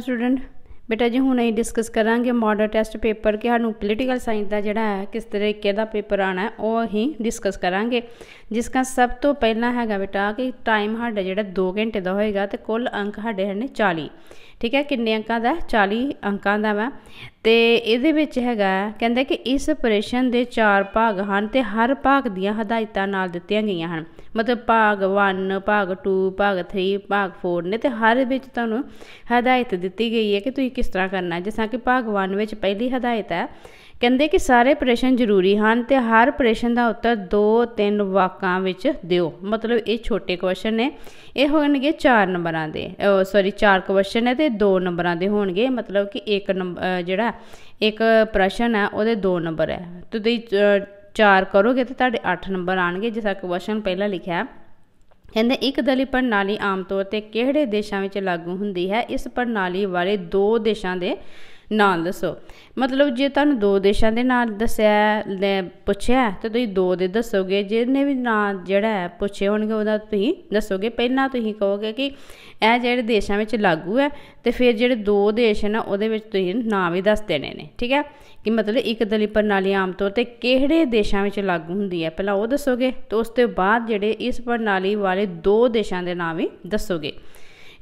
student ਬੇਟਾ ਜੀ ਹੁਣ ਅਸੀਂ ਡਿਸਕਸ ਕਰਾਂਗੇ ਮਾਡਲ ਟੈਸਟ ਪੇਪਰ ਕਿ ਸਾਨੂੰ ਪੋਲੀਟੀਕਲ ਸਾਇੰਸ ਦਾ ਜਿਹੜਾ ਹੈ ਕਿਸ ਤਰੀਕੇ ਦਾ ਪੇਪਰ ਆਣਾ ਉਹ ਅਸੀਂ ਡਿਸਕਸ ਕਰਾਂਗੇ ਜਿਸ ਦਾ ਸਭ ਤੋਂ ਪਹਿਲਾਂ ਹੈਗਾ ਬੇਟਾ ਕਿ ਟਾਈਮ ਸਾਡਾ ਜਿਹੜਾ 2 ਘੰਟੇ ਦਾ ਹੋਏਗਾ ਤੇ ਕੁੱਲ ਅੰਕ ਸਾਡੇ ਹਨ 40 ਠੀਕ ਹੈ ਕਿੰਨੇ ਅੰਕਾਂ ਦਾ 40 ਅੰਕਾਂ ਦਾ ਵਾ ਤੇ ਇਹਦੇ ਵਿੱਚ ਹੈਗਾ ਕਹਿੰਦਾ ਕਿ ਇਸ ਆਪਰੇਸ਼ਨ ਦੇ ਚਾਰ ਭਾਗ ਹਨ ਤੇ ਹਰ ਭਾਗ ਦੀਆਂ ਹਦਾਇਤਾਂ ਨਾਲ ਦਿੱਤੀਆਂ ਗਈਆਂ ਹਨ ਮਤਲਬ ਭਾਗ 1 ਭਾਗ 2 ਭਾਗ 3 ਭਾਗ 4 ਨੇ ਤੇ ਹਰ ਵਿੱਚ ਤੁਹਾਨੂੰ ਹਦਾਇਤ ਦਿੱਤੀ ਗਈ ਹੈ ਕਿ ਤੁਸੀਂ ਕਿਸ ਤਰ੍ਹਾਂ ਕਰਨਾ ਹੈ ਜਿਸਾਂ ਕਿ ਭਾਗ 1 ਵਿੱਚ ਪਹਿਲੀ ਹਦਾਇਤ ਹੈ ਕਹਿੰਦੇ ਕਿ ਸਾਰੇ ਪ੍ਰਸ਼ਨ ਜ਼ਰੂਰੀ ਹਨ ਤੇ ਹਰ ਪ੍ਰਸ਼ਨ ਦਾ ਉੱਤਰ 2-3 ਵਾਕਾਂ ਵਿੱਚ ਦਿਓ ਮਤਲਬ ਇਹ ਛੋਟੇ ਕੁਐਸਚਨ ਨੇ ਇਹ ਹੋਣਗੇ 4 ਨੰਬਰਾਂ ਦੇ ਸੌਰੀ 4 ਕੁਐਸਚਨ ਨੇ ਤੇ 2 ਨੰਬਰਾਂ ਦੇ ਹੋਣਗੇ ਮਤਲਬ ਕਿ ਇੱਕ ਜਿਹੜਾ ਇੱਕ ਪ੍ਰਸ਼ਨ ਹੈ ਉਹਦੇ 2 ਨੰਬਰ ਹੈ ਤੁਸੀਂ 4 ਕਰੋਗੇ ਤੇ ਤੁਹਾਡੇ 8 ਨੰਬਰ ਆਣਗੇ ਜਿਸਾ ਕੁਐਸਚਨ ਪਹਿਲਾਂ ਲਿਖਿਆ ਕਹਿੰਦੇ ਇੱਕ ਦਲੀ ਪ੍ਰਣਾਲੀ ਆਮ ਤੌਰ ਤੇ ਕਿਹੜੇ ਦੇਸ਼ਾਂ ਵਿੱਚ ਲਾਗੂ ਹੁੰਦੀ ਹੈ ਇਸ ਪ੍ਰਣਾਲੀ ਵਾਲੇ ਦੋ ਦੇਸ਼ਾਂ ਦੇ ਨਾਂ ਦੱਸੋ ਮਤਲਬ ਜੇ ਤੁਹਾਨੂੰ ਦੋ ਦੇਸ਼ਾਂ ਦੇ ਨਾਂ ਦੱਸਿਆ ਪੁੱਛਿਆ ਤੇ ਤੁਸੀਂ ਦੋ ਦੇ ਦੱਸੋਗੇ ਜਿਹਨੇ ਵੀ ਨਾਂ ਜਿਹੜਾ ਹੈ ਪੁੱਛੇ ਹੋਣਗੇ ਉਹਦਾ ਤੁਸੀਂ ਦੱਸੋਗੇ ਪਹਿਲਾਂ ਤੁਸੀਂ ਕਹੋਗੇ ਕਿ ਇਹ ਜਿਹੜੇ ਦੇਸ਼ਾਂ ਵਿੱਚ ਲਾਗੂ ਹੈ ਤੇ ਫਿਰ ਜਿਹੜੇ ਦੋ ਦੇਸ਼ ਹਨ ਉਹਦੇ ਵਿੱਚ ਤੁਸੀਂ ਨਾਂ ਵੀ ਦੱਸ ਦੇਣੇ ਨੇ ਠੀਕ ਹੈ ਕਿ ਮਤਲਬ ਇੱਕ ਦਲੀ ਪ੍ਰਣਾਲੀ ਆਮ ਤੌਰ ਤੇ ਕਿਹੜੇ ਦੇਸ਼ਾਂ ਵਿੱਚ ਲਾਗੂ ਹੁੰਦੀ ਹੈ ਪਹਿਲਾਂ ਉਹ ਦੱਸੋਗੇ ਤੇ ਉਸ ਤੋਂ ਬਾਅਦ ਜਿਹੜੇ ਇਸ ਪ੍ਰਣਾਲੀ ਵਾਲੇ ਦੋ ਦੇਸ਼ਾਂ ਦੇ ਨਾਂ ਵੀ ਦੱਸੋਗੇ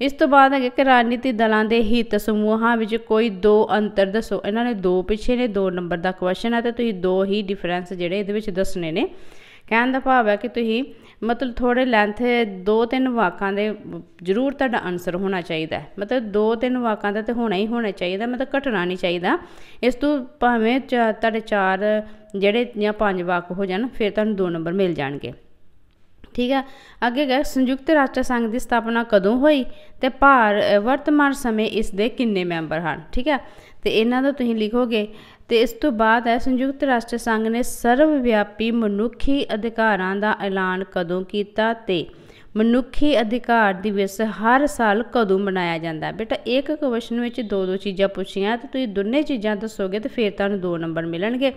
ਇਸ ਤੋਂ ਬਾਅਦ ਹੈਗੇ ਕਿ ਰਾਜਨੀਤੀ ਦਲਾਂ ਦੇ ਹਿੱਤ ਸਮੂਹਾਂ ਵਿੱਚ ਕੋਈ ਦੋ ਅੰਤਰ ਦੱਸੋ ਇਹਨਾਂ ਨੇ ਦੋ ਪਿੱਛੇ ਨੇ ਦੋ ਨੰਬਰ ਦਾ ਕੁਐਸਚਨ ਹੈ ਤੇ ਤੁਸੀਂ ਦੋ ਹੀ ਡਿਫਰੈਂਸ ਜਿਹੜੇ ਇਹਦੇ ਵਿੱਚ ਦੱਸਣੇ ਨੇ ਕਹਿਣ ਦਾ ਭਾਵ ਹੈ ਕਿ ਤੁਸੀਂ ਮਤਲਬ ਥੋੜੇ ਲੈਂਥ ਦੋ ਤਿੰਨ ਵਾਕਾਂ ਦੇ ਜ਼ਰੂਰ ਤੁਹਾਡਾ ਆਨਸਰ ਹੋਣਾ ਚਾਹੀਦਾ ਮਤਲਬ ਦੋ ਤਿੰਨ ਵਾਕਾਂ ਦਾ ਤੇ ਹੋਣਾ ਹੀ ਹੋਣਾ ਚਾਹੀਦਾ ਮਤਲਬ ਘਟਣਾ ਨਹੀਂ ਚਾਹੀਦਾ ਇਸ ਤੋਂ ਭਾਵੇਂ ਤੁਹਾਡੇ ਚਾਰ ਜਿਹੜੇ ਜਾਂ ਪੰਜ ਵਾਕ ਹੋ ਜਾਣ ਫਿਰ ਤੁਹਾਨੂੰ ਦੋ ਨੰਬਰ ਮਿਲ ਜਾਣਗੇ ਠੀਕ ਹੈ ਅੱਗੇ ਗਏ ਸੰਯੁਕਤ ਰਾਸ਼ਟਰ ਸੰਘ ਦੀ ਸਥਾਪਨਾ ਕਦੋਂ ਹੋਈ ਤੇ ਭਾਰ ਵਰਤਮਾਨ ਸਮੇਂ ਇਸ ਦੇ ਕਿੰਨੇ ਮੈਂਬਰ ਹਨ ਠੀਕ ਹੈ ਤੇ ਇਹਨਾਂ ਦਾ ਤੁਸੀਂ ਲਿਖੋਗੇ ਤੇ ਇਸ ਤੋਂ ਬਾਅਦ ਹੈ ਸੰਯੁਕਤ ਰਾਸ਼ਟਰ ਸੰਘ ਨੇ ਸਰਵ ਵਿਆਪੀ ਮਨੁੱਖੀ ਅਧਿਕਾਰਾਂ ਦਾ ਐਲਾਨ ਕਦੋਂ ਕੀਤਾ ਤੇ ਮਨੁੱਖੀ ਅਧਿਕਾਰ ਦਿਵਸ ਹਰ ਸਾਲ ਕਦੋਂ ਮਨਾਇਆ ਜਾਂਦਾ ਬੇਟਾ ਇੱਕ ਕੁਐਸਚਨ ਵਿੱਚ ਦੋ ਦੋ ਚੀਜ਼ਾਂ ਪੁੱਛੀਆਂ ਤੇ ਤੁਸੀਂ ਦੋਨੇ ਚੀਜ਼ਾਂ ਦੱਸੋਗੇ ਤੇ ਫਿਰ ਤੁਹਾਨੂੰ ਦੋ ਨੰਬਰ ਮਿਲਣਗੇ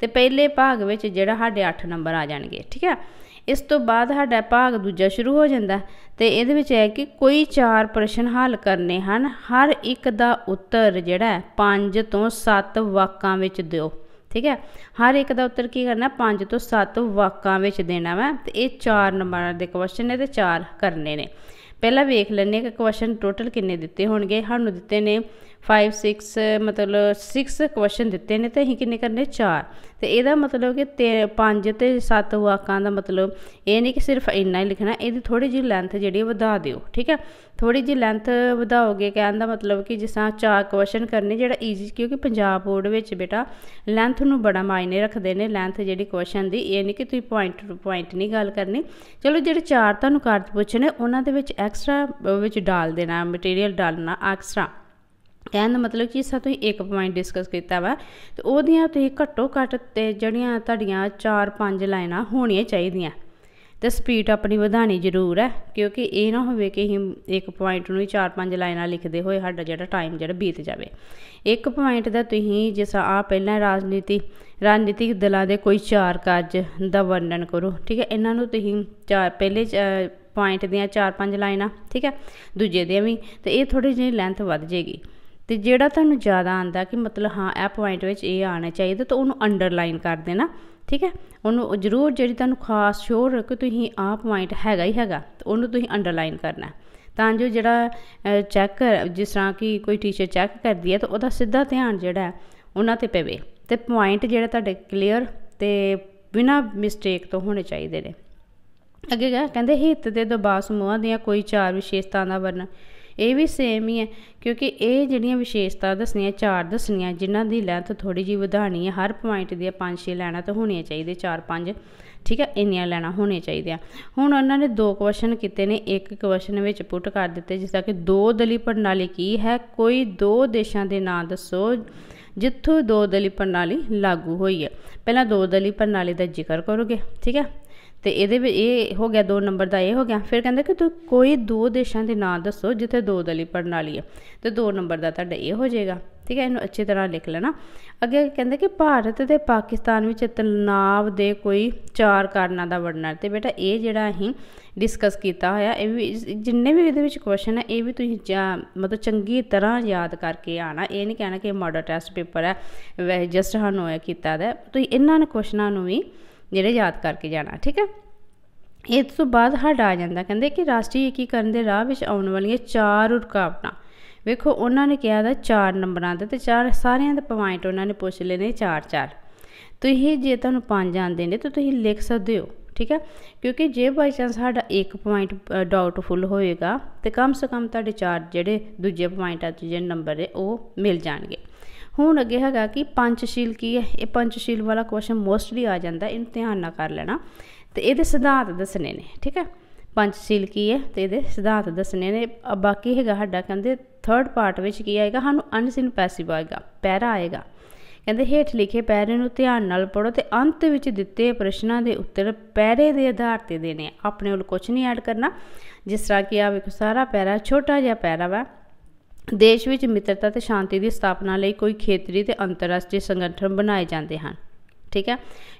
ਤੇ ਪਹਿਲੇ ਭਾਗ ਵਿੱਚ ਜਿਹੜਾ ਸਾਡੇ 8 ਨੰਬਰ ਆ ਜਾਣਗੇ ਠੀਕ ਹੈ ਇਸ ਤੋਂ ਬਾਅਦ ਸਾਡਾ ਭਾਗ ਦੂਜਾ ਸ਼ੁਰੂ ਹੋ ਜਾਂਦਾ ਤੇ ਇਹਦੇ ਵਿੱਚ ਹੈ ਕਿ ਕੋਈ ਚਾਰ ਪ੍ਰਸ਼ਨ ਹੱਲ ਕਰਨੇ ਹਨ ਹਰ ਇੱਕ ਦਾ ਉੱਤਰ ਜਿਹੜਾ ਪੰਜ ਤੋਂ ਸੱਤ ਵਾਕਾਂ ਵਿੱਚ ਦਿਓ ਠੀਕ ਹੈ ਹਰ ਇੱਕ ਦਾ ਉੱਤਰ ਕੀ ਕਰਨਾ ਪੰਜ ਤੋਂ ਸੱਤ ਵਾਕਾਂ ਵਿੱਚ ਦੇਣਾ ਵਾ ਤੇ ਇਹ ਚਾਰ ਨੰਬਰ ਦੇ ਕੁਐਸਚਨ ਨੇ ਤੇ ਚਾਰ ਕਰਨੇ ਨੇ ਪਹਿਲਾਂ ਵੇਖ ਲੈਣੇ ਕਿ ਕੁਐਸਚਨ ਟੋਟਲ ਕਿੰਨੇ ਦਿੱਤੇ ਹੋਣਗੇ ਸਾਨੂੰ ਦਿੱਤੇ ਨੇ 5 6 ਮਤਲਬ 6 ਕੁਐਸਚਨ ਦਿੱਤੇ ਨੇ ਤੇ ਅਸੀਂ ਕਿੰਨੇ ਕਰਨੇ 4 ਤੇ ਇਹਦਾ ਮਤਲਬ ਕਿ 5 ਤੇ 7 ਵਾਕਾਂ ਦਾ ਮਤਲਬ ਇਹ ਨਹੀਂ ਕਿ ਸਿਰਫ ਇੰਨਾ ਹੀ ਲਿਖਣਾ ਇਹਦੀ ਥੋੜੀ ਜਿਹੀ ਲੈਂਥ ਜਿਹੜੀ ਵਧਾ ਦਿਓ ਠੀਕ ਹੈ ਥੋੜੀ ਜਿਹੀ ਲੈਂਥ ਵਧਾਓਗੇ ਕਹਿਣ ਦਾ ਮਤਲਬ ਕਿ ਜਿਸ ਤਰ੍ਹਾਂ ਕੁਐਸਚਨ ਕਰਨੇ ਜਿਹੜਾ ਈਜ਼ੀ ਕਿਉਂਕਿ ਪੰਜਾਬ ਬੋਰਡ ਵਿੱਚ ਬੇਟਾ ਲੈਂਥ ਨੂੰ ਬੜਾ ਮਾਇਨੇ ਰੱਖਦੇ ਨੇ ਲੈਂਥ ਜਿਹੜੀ ਕੁਐਸਚਨ ਦੀ ਇਹ ਨਹੀਂ ਕਿ ਤੁਸੀਂ ਪੁਆਇੰਟ ਟੂ ਪੁਆਇੰਟ ਨਹੀਂ ਗੱਲ ਕਰਨੀ ਚਲੋ ਜਿਹੜੇ ਚਾਰ ਤੁਹਾਨੂੰ ਕਾਰਜ ਪੁੱਛਣੇ ਉਹਨਾਂ ਦੇ ਵਿੱਚ ਐਕਸਟਰਾ ਵਿੱਚ ਡਾਲ ਦੇਣਾ ਮਟੀਰੀਅਲ ਡਾਲਣਾ ਐਕਸਟਰਾ ਕਹਿਣ ਦਾ ਮਤਲਬ ਕਿ ਸਾ ਤੁਸੀਂ ਇੱਕ ਪੁਆਇੰਟ ਡਿਸਕਸ ਕੀਤਾ ਵਾ ਤੇ ਉਹਦੀਆਂ ਤੁਸੀਂ ਘੱਟੋ ਘੱਟ ਤੇ ਜਿਹੜੀਆਂ ਤੁਹਾਡੀਆਂ 4-5 ਲਾਈਨਾਂ ਹੋਣੀਆਂ ਚਾਹੀਦੀਆਂ ਤੇ ਸਪੀਡ ਆਪਣੀ ਵਧਾਣੀ ਜ਼ਰੂਰ ਹੈ ਕਿਉਂਕਿ ਇਹ ਨਾ ਹੋਵੇ ਕਿ ਅਸੀਂ ਇੱਕ ਪੁਆਇੰਟ ਨੂੰ ਹੀ 4-5 ਲਾਈਨਾਂ ਲਿਖਦੇ ਹੋਏ ਸਾਡਾ ਜਿਹੜਾ ਟਾਈਮ ਜਿਹੜਾ ਬੀਤ ਜਾਵੇ ਇੱਕ ਪੁਆਇੰਟ ਦਾ ਤੁਸੀਂ ਜਿਸ ਆ ਪਹਿਲਾਂ ਰਾਜਨੀਤੀ ਰਾਜਨੀਤਿਕ ਦਲਾਂ ਦੇ ਕੋਈ ਚਾਰ ਕਾਰਜ ਦਾ ਵਰਣਨ ਕਰੋ ਠੀਕ ਹੈ ਇਹਨਾਂ ਨੂੰ ਤੁਸੀਂ ਚਾਰ ਪਹਿਲੇ ਪੁਆਇੰਟ ਦੀਆਂ 4-5 ਲਾਈਨਾਂ ਠੀਕ ਹੈ ਦੂਜੇ ਦੇ ਵੀ ਤੇ ਇਹ ਥੋੜੀ ਜਿਹੀ ਲੈਂਥ ਵੱਧ ਜੇਗੀ ਤੇ ਜਿਹੜਾ ਤੁਹਾਨੂੰ ਜ਼ਿਆਦਾ ਆਂਦਾ ਕਿ ਮਤਲਬ ਹਾਂ ਇਹ ਪੁਆਇੰਟ ਵਿੱਚ ਇਹ ਆਣਾ ਚਾਹੀਦਾ ਤਾਂ ਉਹਨੂੰ ਅੰਡਰਲਾਈਨ ਕਰ ਦੇਣਾ ਠੀਕ ਹੈ ਉਹਨੂੰ ਜ਼ਰੂਰ ਜਿਹੜੀ ਤੁਹਾਨੂੰ ਖਾਸ ਸ਼ੋਰ ਰੱਖੋ ਤੁਸੀਂ ਆਹ ਪੁਆਇੰਟ ਹੈਗਾ ਹੀ ਹੈਗਾ ਉਹਨੂੰ ਤੁਸੀਂ ਅੰਡਰਲਾਈਨ ਕਰਨਾ ਤਾਂ ਜੋ ਜਿਹੜਾ ਚੈੱਕ ਜਿਸ ਤਰ੍ਹਾਂ ਕਿ ਕੋਈ ਟੀਚਰ ਚੈੱਕ ਕਰਦੀ ਹੈ ਤਾਂ ਉਹਦਾ ਸਿੱਧਾ ਧਿਆਨ ਜਿਹੜਾ ਉਹਨਾਂ ਤੇ ਪਵੇ ਤੇ ਪੁਆਇੰਟ ਜਿਹੜਾ ਤੁਹਾਡੇ ਕਲੀਅਰ ਤੇ ਬਿਨਾ ਮਿਸਟੇਕ ਤੋਂ ਹੋਣੇ ਚਾਹੀਦੇ ਨੇ ਅੱਗੇ ਕਹਿੰਦੇ ਹਿੱਤ ਦੇ ਦਬਾਸ ਮੂਹਾਂ ਦੀਆਂ ਕੋਈ ਚਾਰ ਵਿਸ਼ੇਸ਼ਤਾਵਾਂ ਦਾ ਵਰਣਨ ਇਹ ਵੀ ਸੇਮ ਹੀ ਹੈ ਕਿਉਂਕਿ ਇਹ ਜਿਹੜੀਆਂ ਵਿਸ਼ੇਸ਼ਤਾ ਦੱਸਣੀਆਂ ਚਾਰ ਦੱਸਣੀਆਂ ਜਿਨ੍ਹਾਂ ਦੀ ਲੈਂਥ ਥੋੜੀ ਜੀ ਵਧਾਣੀ ਹੈ ਹਰ ਪੁਆਇੰਟ ਦੀ ਪੰਜ ਛੇ ਲੈਣਾ ਤਾਂ ਹੋਣੀਆਂ ਚਾਹੀਦੇ ਚਾਰ ਪੰਜ ਠੀਕ ਹੈ ਇੰਨੀਆਂ ਲੈਣਾ ਹੋਣੀਆਂ ਚਾਹੀਦੀਆਂ ਹੁਣ ਉਹਨਾਂ ਨੇ ਦੋ ਕੁਐਸਚਨ ਕੀਤੇ ਨੇ ਇੱਕ ਕੁਐਸਚਨ ਵਿੱਚ ਪੁੱਟ ਕਰ ਦਿੱਤੇ ਜਿਸ ਦਾ ਕਿ ਦੋ ਦਲੀ ਪ੍ਰਣਾਲੀ ਕੀ ਹੈ ਕੋਈ ਦੋ ਦੇਸ਼ਾਂ ਦੇ ਨਾਂ ਦੱਸੋ ਜਿੱਥੋਂ ਦੋ ਦਲੀ ਪ੍ਰਣਾਲੀ ਲਾਗੂ ਹੋਈ ਹੈ ਪਹਿਲਾਂ ਦੋ ਦਲੀ ਪ੍ਰਣਾਲੀ ਦਾ ਜ਼ਿਕਰ ਕਰੋਗੇ ਠੀਕ ਹੈ ਤੇ ਇਹਦੇ ਵਿੱਚ ਇਹ ਹੋ ਗਿਆ ਦੋ ਨੰਬਰ ਦਾ ਇਹ ਹੋ ਗਿਆ ਫਿਰ ਕਹਿੰਦਾ ਕਿ ਤੂੰ ਕੋਈ ਦੋ ਦੇਸ਼ਾਂ ਦੇ ਨਾਂ ਦੱਸੋ ਜਿੱਥੇ ਦੋ ਦਲੀ ਪ੍ਰਣਾਲੀ ਹੈ ਤੇ ਦੋ ਨੰਬਰ ਦਾ ਤੁਹਾਡਾ ਇਹ ਹੋ ਜਾਏਗਾ ਠੀਕ ਹੈ ਇਹਨੂੰ ਅੱਛੀ ਤਰ੍ਹਾਂ ਲਿਖ ਲੈਣਾ ਅੱਗੇ ਕਹਿੰਦਾ ਕਿ ਭਾਰਤ ਤੇ ਪਾਕਿਸਤਾਨ ਵਿੱਚ ਤਣਾਅ ਦੇ ਕੋਈ ਚਾਰ ਕਾਰਨਾਂ ਦਾ ਵਰਣਨ ਤੇ ਬੇਟਾ ਇਹ ਜਿਹੜਾ ਅਸੀਂ ਡਿਸਕਸ ਕੀਤਾ ਹੋਇਆ ਇਹ ਵੀ ਜਿੰਨੇ ਵੀ ਇਹਦੇ ਵਿੱਚ ਕੁਐਸਚਨ ਹੈ ਇਹ ਵੀ ਤੁਸੀਂ ਮਤਲਬ ਚੰਗੀ ਤਰ੍ਹਾਂ ਯਾਦ ਕਰਕੇ ਆਣਾ ਇਹ ਨਹੀਂ ਕਹਿਣਾ ਕਿ ਮਾਡਲ ਟੈਸਟ ਪੇਪਰ ਹੈ ਵੈਸੇ ਜਸਟ ਹਨ ਹੋਇਆ ਕੀਤਾ ਦਾ ਤੁਸੀਂ ਇਹਨਾਂ ਨੂੰ ਕੁਐਸਚਨਾਂ ਨੂੰ ਵੀ ਜਿਹੜੇ ਯਾਦ ਕਰਕੇ ਜਾਣਾ ਠੀਕ ਹੈ ਇਸ ਤੋਂ ਬਾਅਦ ਹਟ ਆ ਜਾਂਦਾ ਕਹਿੰਦੇ ਕਿ ਰਾਸ਼ਟਰੀ ਏਕੀਕਰਨ ਦੇ ਰਾਹ ਵਿੱਚ ਆਉਣ ਵਾਲੀਆਂ ਚਾਰ ਰੁਕਾਵਟਾਂ ਵੇਖੋ ਉਹਨਾਂ ਨੇ ਕਿਹਾ ਦਾ ਚਾਰ ਨੰਬਰਾਂ ਦਾ ਤੇ ਚਾਰ ਸਾਰਿਆਂ ਦੇ ਪੁਆਇੰਟ ਉਹਨਾਂ ਨੇ ਪੁੱਛ ਲੈਨੇ ਚਾਰ ਚਾਰ ਤੁਸੀਂ ਜੇ ਤੁਹਾਨੂੰ ਪੰਜ ਆਉਂਦੇ ਨੇ ਤਾਂ ਤੁਸੀਂ ਲਿਖ ਸਕਦੇ ਹੋ ਠੀਕ ਹੈ ਕਿਉਂਕਿ ਜੇ ਬਾਈ ਚਾਂਸ ਸਾਡਾ ਇੱਕ ਪੁਆਇੰਟ ਡਾਊਟਫੁਲ ਹੋਏਗਾ ਤੇ ਕਮ ਸੇ ਕਮ ਤੁਹਾਡੇ ਚਾਰ ਜਿਹੜੇ ਦੂਜੇ ਪੁਆਇੰਟਾਂ ਤੇ ਜਿਹੜੇ ਨੰਬਰ ਹੈ ਉਹ ਮਿਲ ਜਾਣਗੇ ਹੁਣ ਅੱਗੇ ਹੈਗਾ ਕਿ ਪੰਚਸ਼ੀਲ ਕੀ ਹੈ ਇਹ ਪੰਚਸ਼ੀਲ ਵਾਲਾ ਕੁਐਸਚਨ ਮੋਸਟਲੀ ਆ ਜਾਂਦਾ ਇਹਨੂੰ ਧਿਆਨ ਨਾਲ ਕਰ ਲੈਣਾ ਤੇ ਇਹਦੇ ਸਿਧਾਂਤ ਦੱਸਣੇ ਨੇ ਠੀਕ ਹੈ ਪੰਚਸ਼ੀਲ ਕੀ ਹੈ ਤੇ ਇਹਦੇ ਸਿਧਾਂਤ ਦੱਸਣੇ ਨੇ ਬਾਕੀ ਹੈਗਾ ਸਾਡਾ ਕਹਿੰਦੇ ਥਰਡ ਪਾਰਟ ਵਿੱਚ ਕੀ ਆਏਗਾ ਸਾਨੂੰ ਅਨਸਿਨ ਪੈਸਿਵ ਆਏਗਾ ਪੈਰਾ ਆਏਗਾ ਕਹਿੰਦੇ ਹੇਠ ਲਿਖੇ ਪੈਰੇ ਨੂੰ ਧਿਆਨ ਨਾਲ ਪੜੋ ਤੇ ਅੰਤ ਵਿੱਚ ਦਿੱਤੇ ਪ੍ਰਸ਼ਨਾਂ ਦੇ ਉੱਤਰ ਪੈਰੇ ਦੇ ਆਧਾਰ ਤੇ ਦੇਣੇ ਆਪਣੇ ਕੋਲ ਕੁਝ ਨਹੀਂ ਐਡ ਕਰਨਾ ਜਿਸ ਤਰ੍ਹਾਂ ਕਿ ਆ ਵੇਖੋ ਸਾਰਾ ਪੈਰਾ ਛੋਟਾ ਜਿਹਾ ਪੈਰਾ ਵਾ ਦੇਸ਼ ਵਿੱਚ ਮਿੱਤਰਤਾ ਤੇ ਸ਼ਾਂਤੀ ਦੀ ਸਥਾਪਨਾ ਲਈ ਕੋਈ ਖੇਤਰੀ ਤੇ ਅੰਤਰਰਾਸ਼ਟਰੀ ਸੰਗਠਨ ਬਣਾਏ ਜਾਂਦੇ ਹਨ ਠੀਕ ਹੈ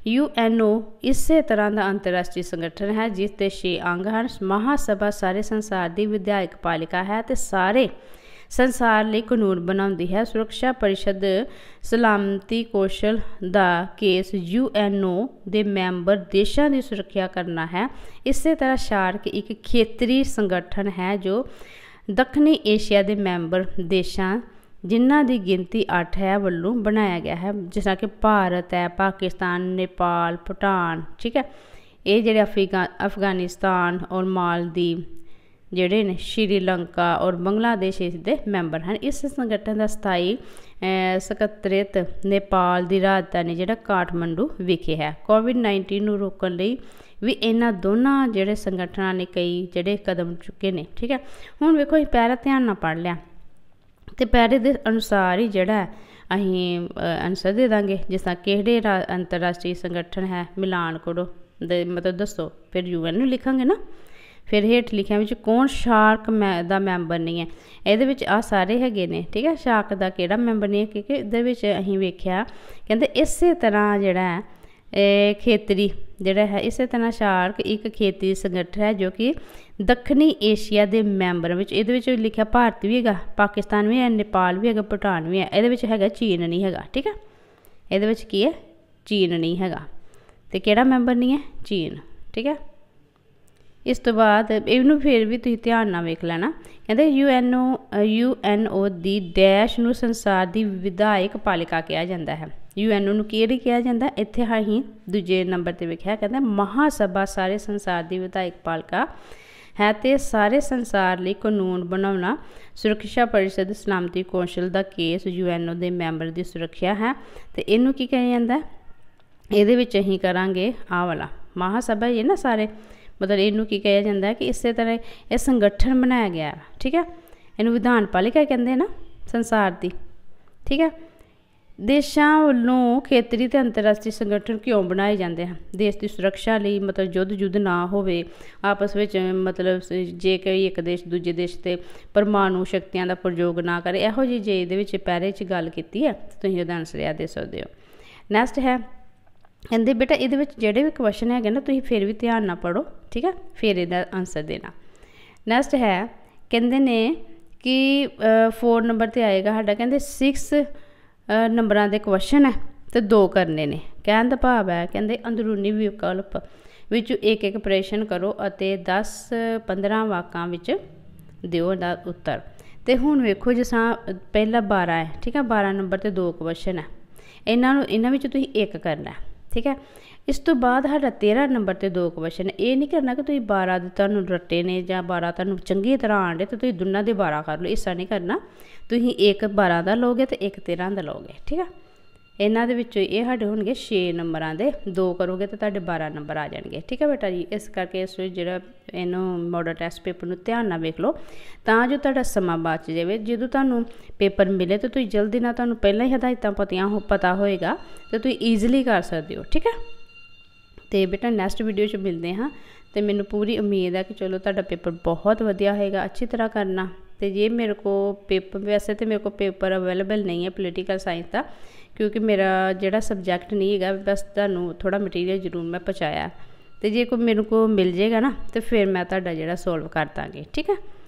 ਯੂ ਐਨ ਓ ਇਸੇ ਤਰ੍ਹਾਂ ਦਾ ਅੰਤਰਰਾਸ਼ਟਰੀ ਸੰਗਠਨ ਹੈ ਜਿਸ ਦੇ 6 ਅੰਗ ਹਨ ਮਹਾਸਭਾ ਸਾਰੇ ਸੰਸਾਰ ਦੀ ਵਿਧਾਇਕ ਪਾਲਿਕਾ ਹੈ ਤੇ ਸਾਰੇ ਸੰਸਾਰ ਲਈ ਕਾਨੂੰਨ ਬਣਾਉਂਦੀ ਹੈ ਸੁਰੱਖਿਆ ਪਰਿਸ਼ਦ ਸਲਾਮਤੀ ਕੌਸ਼ਲ ਦਾ ਕੇਸ ਯੂ ਐਨ ਓ ਦੇ ਮੈਂਬਰ ਦੇਸ਼ਾਂ ਦੀ ਸੁਰੱਖਿਆ ਕਰਨਾ ਹੈ ਇਸੇ ਤਰ੍ਹਾਂ ਸ਼ਾਰਕ ਇੱਕ ਖੇਤਰੀ ਸੰਗਠਨ ਹੈ ਜੋ ਦੱਖਣੀ ਏਸ਼ੀਆ ਦੇ ਮੈਂਬਰ ਦੇਸ਼ਾਂ ਜਿਨ੍ਹਾਂ ਦੀ ਗਿਣਤੀ 8 ਹੈ ਵੱਲੋਂ ਬਣਾਇਆ ਗਿਆ ਹੈ ਜਿਸ ਤਰ੍ਹਾਂ ਕਿ ਭਾਰਤ ਹੈ ਪਾਕਿਸਤਾਨ ਨੇਪਾਲ ਭੂਟਾਨ ਠੀਕ ਹੈ ਇਹ ਜਿਹੜੇ ਅਫਰੀਕਾ ਅਫਗਾਨਿਸਤਾਨ ਔਰ ਮਾਲਦੀਵ ਜਿਹੜੇ ਨੇ ਸ਼੍ਰੀਲੰਕਾ ਔਰ ਬੰਗਲਾਦੇਸ਼ ਇਸ ਦੇ ਮੈਂਬਰ ਹਨ ਇਸ ਸੰਗਠਨ ਦਾ ਸਥਾਈ ਸਕੱਤਰੇਤ ਨੇਪਾਲ ਦੀ ਰਾਜਧਾਨੀ ਜਿਹੜਾ ਕਾਠਮੰਡੂ ਵਿਖੇ ਹੈ ਕੋਵਿਡ-19 ਨੂੰ ਰੋਕਣ ਲਈ ਵੀ ਇਹਨਾਂ ਦੋਨਾਂ ਜਿਹੜੇ ਸੰਗਠਨਾਂ ਨੇ ਕਈ ਜਿਹੜੇ ਕਦਮ ਚੁੱਕੇ ਨੇ ਠੀਕ ਹੈ ਹੁਣ ਵੇਖੋ ਇਹ ਪੈਰਾ ਧਿਆਨ ਨਾਲ ਪੜ ਲਿਆ ਤੇ ਪੈਰੇ ਦੇ ਅਨੁਸਾਰ ਹੀ ਜਿਹੜਾ ਅਸੀਂ ਅਨਸਰ ਦੇ ਦਾਂਗੇ ਜਿਸ ਤਰ੍ਹਾਂ ਕਿਹੜੇ ਅੰਤਰਰਾਸ਼ਟਰੀ ਸੰਗਠਨ ਹੈ ਮਿਲਾਨ ਕੋਡੋ ਦੇ ਮਤਲਬ ਦੱਸੋ ਫਿਰ ਯੂਐਨ ਨੂੰ ਲਿਖਾਂਗੇ ਨਾ ਫਿਰ ਹੇਠ ਲਿਖਿਆ ਵਿੱਚ ਕੌਣ ਸ਼ਾਰਕ ਦਾ ਮੈਂਬਰ ਨਹੀਂ ਹੈ ਇਹਦੇ ਵਿੱਚ ਆ ਸਾਰੇ ਹੈਗੇ ਨੇ ਠੀਕ ਹੈ ਸ਼ਾਰਕ ਦਾ ਕਿਹੜਾ ਮੈਂਬਰ ਨਹੀਂ ਹੈ ਕਿਉਂਕਿ ਇਹਦੇ ਵਿੱਚ ਅਸੀਂ ਵੇਖਿਆ ਕਹਿੰਦੇ ਇਸੇ ਤਰ੍ਹਾਂ ਜਿਹੜਾ ਹੈ ਖੇਤਰੀ ਜਿਹੜਾ ਹੈ ਇਸੇ ਤਰ੍ਹਾਂ ਸ਼ਾਰਕ ਇੱਕ ਖੇਤਰੀ ਸੰਗਠਨ ਹੈ ਜੋ ਕਿ ਦੱਖਣੀ ਏਸ਼ੀਆ ਦੇ ਮੈਂਬਰ ਵਿੱਚ ਇਹਦੇ ਵਿੱਚ ਲਿਖਿਆ ਭਾਰਤ ਵੀ ਹੈਗਾ ਪਾਕਿਸਤਾਨ ਵੀ ਹੈ ਨੇਪਾਲ ਵੀ ਹੈਗਾ ਭੂਟਾਨ ਵੀ ਹੈ ਇਹਦੇ ਵਿੱਚ ਹੈਗਾ ਚੀਨ ਨਹੀਂ ਹੈਗਾ ਠੀਕ ਹੈ ਇਹਦੇ ਵਿੱਚ ਕੀ ਹੈ ਚੀਨ ਨਹੀਂ ਹੈਗਾ ਤੇ ਕਿਹੜਾ ਮੈਂਬਰ ਨਹੀਂ ਹੈ ਚੀਨ ਠੀਕ ਹੈ ਇਸ ਤੋਂ ਬਾਅਦ ਇਹਨੂੰ ਫੇਰ ਵੀ ਤੁਸੀਂ ਧਿਆਨ ਨਾਲ ਵੇਖ ਲੈਣਾ ਕਹਿੰਦੇ ਯੂਐਨਓ ਯੂਐਨਓ ਦੀ ਡੈਸ਼ ਨੂੰ ਸੰਸਾਰ ਦੀ ਵਿਧਾਇਕ ਪਾਲਿਕਾ ਕਿਹਾ ਜਾਂਦਾ ਹੈ ਯੂਐਨਓ ਨੂੰ ਕਿਹੜੀ ਕਿਹਾ ਜਾਂਦਾ ਇੱਥੇ ਹੀ ਦੂਜੇ ਨੰਬਰ ਤੇ ਵੇਖਿਆ ਕਹਿੰਦਾ ਸਭਾ ਸਾਰੇ ਸੰਸਾਰ ਦੀ ਵਿਧਾਇਕ ਪਾਲਿਕਾ ਹੈ ਤੇ ਸਾਰੇ ਸੰਸਾਰ ਲਈ ਕਾਨੂੰਨ ਬਣਾਉਣਾ ਸੁਰੱਖਿਆ ਪਰਿਸ਼ਦ ਸਲਾਮਤੀ ਕੌਂਸਲ ਦਾ ਕੇਸ ਯੂਐਨਓ ਦੇ ਮੈਂਬਰ ਦੀ ਸੁਰੱਖਿਆ ਹੈ ਤੇ ਇਹਨੂੰ ਕੀ ਕਿਹਾ ਜਾਂਦਾ ਇਹਦੇ ਵਿੱਚ ਅਸੀਂ ਕਰਾਂਗੇ ਆਹ ਵਾਲਾ ਮਹਾ ਸਭਾ ਇਹ ਨਾ ਸਾਰੇ ਮਤਲਬ ਇਹਨੂੰ ਕੀ ਕਿਹਾ ਜਾਂਦਾ ਕਿ ਇਸੇ ਤਰ੍ਹਾਂ ਇਹ ਸੰਗਠਨ ਬਣਾਇਆ ਗਿਆ ਠੀਕ ਹੈ ਇਹਨੂੰ ਵਿਧਾਨ ਪਾਲਿਕਾ ਕਹਿੰਦੇ ਨਾ ਸੰਸਾਰ ਦੀ ਠੀਕ ਹੈ ਦੇਸ਼ਾਂ ਵੱਲੋਂ ਖੇਤਰੀ ਤੇ ਅੰਤਰਰਾਸ਼ਟਰੀ ਸੰਗਠਨ ਕਿਉਂ ਬਣਾਏ ਜਾਂਦੇ ਹਨ ਦੇਸ਼ ਦੀ ਸੁਰੱਖਿਆ ਲਈ ਮਤਲਬ ਜੁੱਧ ਜੁੱਧ ਨਾ ਹੋਵੇ ਆਪਸ ਵਿੱਚ ਮਤਲਬ ਜੇ ਕੋਈ ਇੱਕ ਦੇਸ਼ ਦੂਜੇ ਦੇਸ਼ ਤੇ ਪਰਮਾਣੂ ਸ਼ਕਤੀਆਂ ਦਾ ਪ੍ਰਯੋਗ ਨਾ ਕਰੇ ਇਹੋ ਜਿਹੀ ਜੇ ਇਹਦੇ ਵਿੱਚ ਪੈਰੇ 'ਚ ਗੱਲ ਕੀਤੀ ਹੈ ਤੁਸੀਂ ਇਹਦਾ ਅਨਸਰਿਆ ਆ ਦੇ ਸਕਦੇ ਹੋ ਨੈਕਸਟ ਹੈ ਕਹਿੰਦੇ ਬੇਟਾ ਇਹਦੇ ਵਿੱਚ ਜਿਹੜੇ ਵੀ ਕੁਐਸਚਨ ਹੈਗੇ ਨਾ ਤੁਸੀਂ ਫਿਰ ਵੀ ਧਿਆਨ ਨਾਲ ਪੜੋ ਠੀਕ ਹੈ ਫਿਰ ਇਹਦਾ ਆਨਸਰ ਦੇਣਾ ਨੈਕਸਟ ਹੈ ਕਹਿੰਦੇ ਨੇ ਕਿ 4 ਨੰਬਰ ਤੇ ਆਏਗਾ ਸਾਡਾ ਕਹਿੰਦੇ 6 ਨੰਬਰਾਂ ਦੇ ਕੁਐਸਚਨ ਹੈ ਤੇ ਦੋ ਕਰਨੇ ਨੇ ਕਹਿਣ ਦਾ ਭਾਵ ਹੈ ਕਹਿੰਦੇ ਅੰਦਰੂਨੀ ਵਿਕਲਪ ਵਿੱਚ ਇੱਕ ਇੱਕ ਪ੍ਰਸ਼ਨ ਕਰੋ ਅਤੇ 10 15 ਵਾਕਾਂ ਵਿੱਚ ਦਿਓ ਦਾ ਉੱਤਰ ਤੇ ਹੁਣ ਵੇਖੋ ਜਿਸਾ ਪਹਿਲਾ 12 ਹੈ ਠੀਕ ਹੈ 12 ਨੰਬਰ ਤੇ ਦੋ ਕੁਐਸਚਨ ਹੈ ਇਹਨਾਂ ਨੂੰ ਇਹਨਾਂ ਵਿੱਚ ਤੁਸੀਂ ਇੱਕ ਕਰਨਾ ਹੈ ਠੀਕ ਹੈ ਇਸ ਤੋਂ ਬਾਅਦ ਸਾਡਾ 13 ਨੰਬਰ ਤੇ ਦੋ ਕੁਐਸਚਨ ਇਹ ਨਹੀਂ ਕਰਨਾ ਕਿ ਤੁਸੀਂ 12 ਦੇ ਤੁਹਾਨੂੰ ਰੱਟੇ ਨੇ ਜਾਂ 12 ਤੁਹਾਨੂੰ ਚੰਗੀ ਤਰ੍ਹਾਂ ਆਂਦੇ ਤੇ ਤੁਸੀਂ ਦੋਨਾਂ ਦੇ 12 ਕਰ ਲਓ ਇਸਾ ਨਹੀਂ ਕਰਨਾ ਤੁਸੀਂ ਇੱਕ 12 ਦਾ ਲੋਗੇ ਤੇ ਇੱਕ 13 ਦਾ ਲੋਗੇ ਠੀਕ ਹੈ ਇਹਨਾਂ ਦੇ ਵਿੱਚੋਂ ਇਹ ਸਾਡੇ ਹੋਣਗੇ 6 ਨੰਬਰਾਂ ਦੇ ਦੋ ਕਰੋਗੇ ਤਾਂ ਤੁਹਾਡੇ 12 ਨੰਬਰ ਆ ਜਾਣਗੇ ਠੀਕ ਹੈ ਬੇਟਾ ਜੀ ਇਸ ਕਰਕੇ ਇਸ ਜਿਹੜਾ ਇਹਨੂੰ ਮਾਡਲ ਟੈਸਟ ਪੇਪਰ ਨੂੰ ਧਿਆਨ ਨਾਲ ਵੇਖ ਲਓ ਤਾਂ ਜੋ ਤੁਹਾਡਾ ਸਮਾਂ ਬਚ ਜਾਵੇ ਜਦੋਂ ਤੁਹਾਨੂੰ ਪੇਪਰ ਮਿਲੇ ਤਾਂ ਤੁਸੀਂ ਜਲਦੀ ਨਾਲ ਤੁਹਾਨੂੰ ਪਹਿਲਾਂ ਹੀ ਹਦਾਇਤਾਂ ਪਤੀਆਂ ਹੋ ਪਤਾ ਹੋਏਗਾ ਤੇ ਤੁਸੀਂ ਈਜ਼ੀਲੀ ਕਰ ਸਕਦੇ ਹੋ ਠੀਕ ਹੈ ਤੇ ਬੇਟਾ ਨੈਕਸਟ ਵੀਡੀਓ 'ਚ ਮਿਲਦੇ ਹਾਂ ਤੇ ਮੈਨੂੰ ਪੂਰੀ ਉਮੀਦ ਹੈ ਕਿ ਚਲੋ ਤੁਹਾਡਾ ਪੇਪਰ ਬਹੁਤ ਵਧੀਆ ਹੋਏਗਾ ਅੱਛੀ ਤਰ੍ਹਾਂ ਕਰਨਾ ਤੇ ਜੇ ਮੇਰੇ ਕੋ ਪੇਪਰ ਵੈਸੇ ਤੇ ਮੇਰੇ ਕੋ ਪੇਪਰ ਅਵੇਲੇਬਲ ਨਹੀਂ ਹੈ ਪੋਲੀਟੀਕਲ ਸਾਇੰਸ ਦਾ ਕਿਉਂਕਿ ਮੇਰਾ ਜਿਹੜਾ ਸਬਜੈਕਟ ਨਹੀਂ ਹੈਗਾ ਬਸ ਤੁਹਾਨੂੰ ਥੋੜਾ ਮਟੀਰੀਅਲ ਜ਼ਰੂਰ ਮੈਂ ਪਹੁੰਚਾਇਆ ਤੇ ਜੇ ਕੋਈ ਮੈਨੂੰ ਕੋ ਮਿਲ ਜੇਗਾ ਨਾ ਤੇ ਫਿਰ ਮੈਂ ਤੁਹਾਡਾ ਜਿਹੜਾ ਸੋਲਵ ਕਰ ਦਾਂਗੀ ਠੀਕ ਹੈ